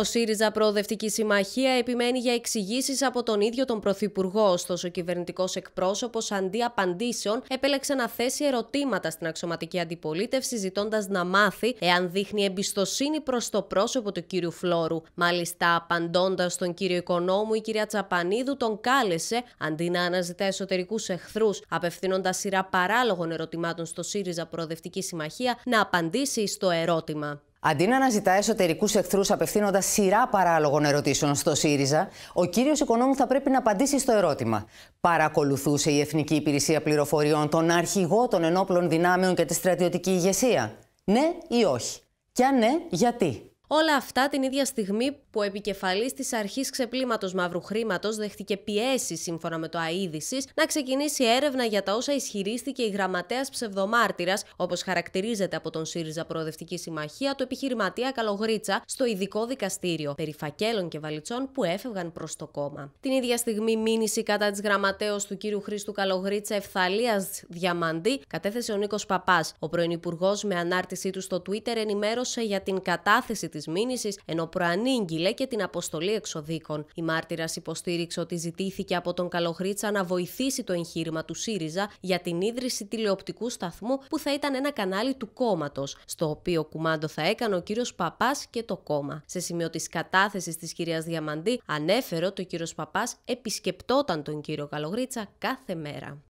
Ο ΣΥΡΙΖΑ Προοδευτική Συμμαχία επιμένει για εξηγήσεις από τον ίδιο τον Πρωθυπουργό. Ωστόσο, ο κυβερνητικός εκπρόσωπος αντί απαντήσεων επέλεξε να θέσει ερωτήματα στην αξιωματική αντιπολίτευση, ζητώντας να μάθει εάν δείχνει εμπιστοσύνη προς το πρόσωπο του κύριου Φλόρου. Μάλιστα, απαντώντας τον κύριο Οικονόμου, η κυρία Τσαπανίδου τον κάλεσε αντί να αναζητά εσωτερικούς εχθρούς, απευθύνοντας σειρά παράλογων ερωτημάτων στο ΣΥΡΙΖΑ Προοδευτική Συμμαχία να απαντήσει στο ερώτημα. Αντί να αναζητά εσωτερικούς εχθρούς απευθύνοντας σειρά παράλογων ερωτήσεων στο ΣΥΡΙΖΑ, ο κύριος Οικονόμου θα πρέπει να απαντήσει στο ερώτημα. Παρακολουθούσε η Εθνική Υπηρεσία Πληροφοριών τον αρχηγό των ενόπλων δυνάμεων και τη στρατιωτική ηγεσία. Ναι ή όχι. Και αν ναι, γιατί. Όλα αυτά την ίδια στιγμή που ο επικεφαλής της αρχής ξεπλήματος μαύρου χρήματος δέχτηκε πιέσεις, σύμφωνα με το αίδηση, να ξεκινήσει έρευνα για τα όσα ισχυρίστηκε η γραμματέας ψευδομάρτυρας, όπως χαρακτηρίζεται από τον ΣΥΡΙΖΑ Προοδευτική Συμμαχία, του επιχειρηματία Καλογρίτσα, στο ειδικό δικαστήριο περί φακέλων και βαλιτσών που έφευγαν προς το κόμμα. Την ίδια στιγμή, μήνυση κατά της γραμματέως του κ. Χρήστου Καλογρίτσα Ευθαλίας Διαμαντή κατέθεσε ο Νίκος Παπάς. Ο πρώην με ανάρτησή του στο Twitter ενημέρωσε για την κατάθεση της της μήνυσης, ενώ προανήγγειλε και την αποστολή εξοδίκων. Η μάρτυρας υποστήριξε ότι ζητήθηκε από τον Καλοχρίτσα να βοηθήσει το εγχείρημα του ΣΥΡΙΖΑ για την ίδρυση τηλεοπτικού σταθμού που θα ήταν ένα κανάλι του κόμματος, στο οποίο κουμάντο θα έκανε ο κύριος Παπάς και το κόμμα. Σε σημείο της κατάθεσης της κυρίας Διαμαντή, ανέφερε ότι ο κύριος Παπάς επισκεπτόταν τον κύριο Καλογρίτσα κάθε μέρα.